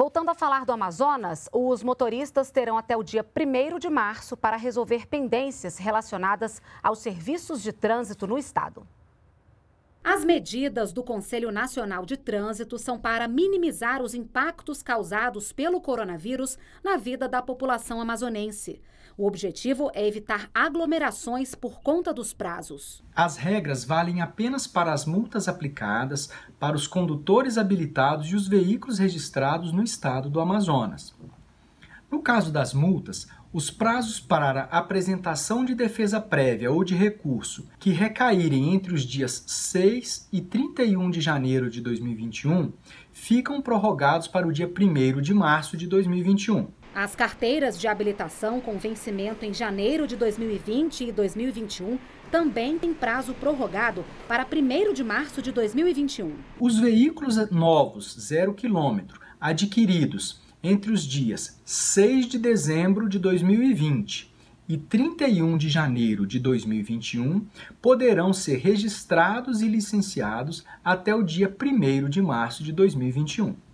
Voltando a falar do Amazonas, os motoristas terão até o dia 1 de março para resolver pendências relacionadas aos serviços de trânsito no estado. As medidas do Conselho Nacional de Trânsito são para minimizar os impactos causados pelo coronavírus na vida da população amazonense. O objetivo é evitar aglomerações por conta dos prazos. As regras valem apenas para as multas aplicadas para os condutores habilitados e os veículos registrados no estado do Amazonas. No caso das multas, os prazos para apresentação de defesa prévia ou de recurso que recaírem entre os dias 6 e 31 de janeiro de 2021 ficam prorrogados para o dia 1 de março de 2021. As carteiras de habilitação com vencimento em janeiro de 2020 e 2021 também têm prazo prorrogado para 1 de março de 2021. Os veículos novos, zero quilômetro, adquiridos entre os dias 6 de dezembro de 2020 e 31 de janeiro de 2021 poderão ser registrados e licenciados até o dia 1 de março de 2021.